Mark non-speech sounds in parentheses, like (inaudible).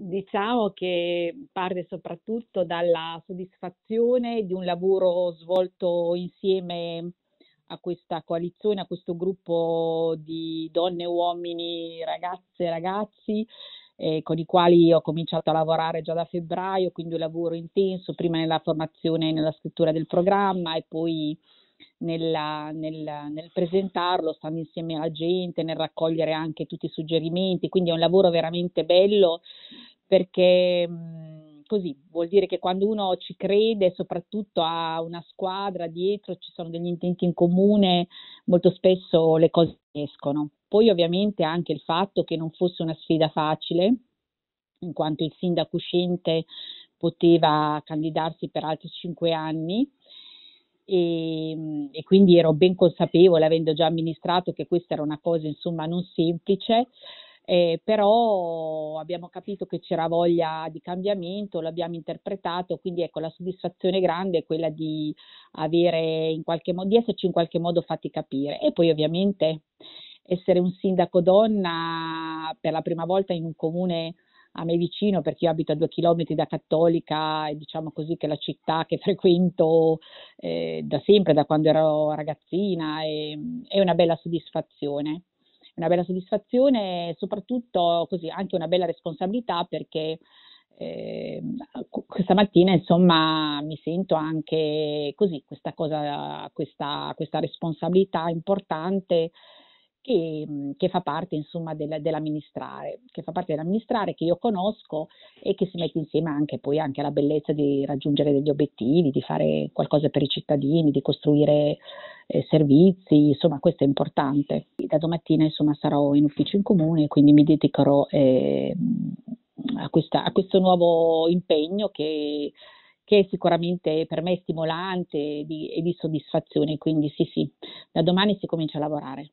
Diciamo che parte soprattutto dalla soddisfazione di un lavoro svolto insieme a questa coalizione, a questo gruppo di donne, uomini, ragazze e ragazzi, eh, con i quali ho cominciato a lavorare già da febbraio, quindi un lavoro intenso, prima nella formazione e nella scrittura del programma e poi nella, nel, nel, presentarlo, stando insieme alla gente, nel raccogliere anche tutti i suggerimenti, quindi è un lavoro veramente bello perché mhmm, così vuol dire che quando uno ci crede, soprattutto ha una squadra dietro, ci sono degli intenti in comune, molto spesso le cose escono. Poi ovviamente anche il fatto che non fosse una sfida facile, in quanto il sindaco uscente poteva candidarsi per altri cinque anni e, ehm, e, quindi ero ben consapevole, avendo già amministrato, che questa era una cosa insomma non semplice eh, però abbiamo capito che c'era voglia di cambiamento, l'abbiamo interpretato, quindi ecco la soddisfazione grande è quella di avere in qualche modo, di esserci in qualche modo fatti capire e poi ovviamente essere un sindaco donna per la prima volta in un comune a me vicino perché io abito a due chilometri da Cattolica e diciamo così che è la città che (laughs) frequento eh, da sempre, da quando ero ragazzina e, ehm, è una bella soddisfazione una bella soddisfazione e soprattutto così, anche una bella responsabilità perché eh, questa mattina insomma mi sento anche così questa cosa, questa, questa responsabilità importante che, che, fa parte insomma del, dell'amministrare, che fa parte dell'amministrare che io conosco e che si mette insieme anche poi anche alla bellezza di raggiungere degli obiettivi, di fare qualcosa per i cittadini, di costruire eh, servizi, insomma questo è importante. Da domattina insomma, sarò in ufficio in comune, e quindi mi dedicherò eh, a, questa, a, questo nuovo impegno che, che, è sicuramente per me stimolante e di, e di soddisfazione, quindi sì sì, da domani si comincia a lavorare.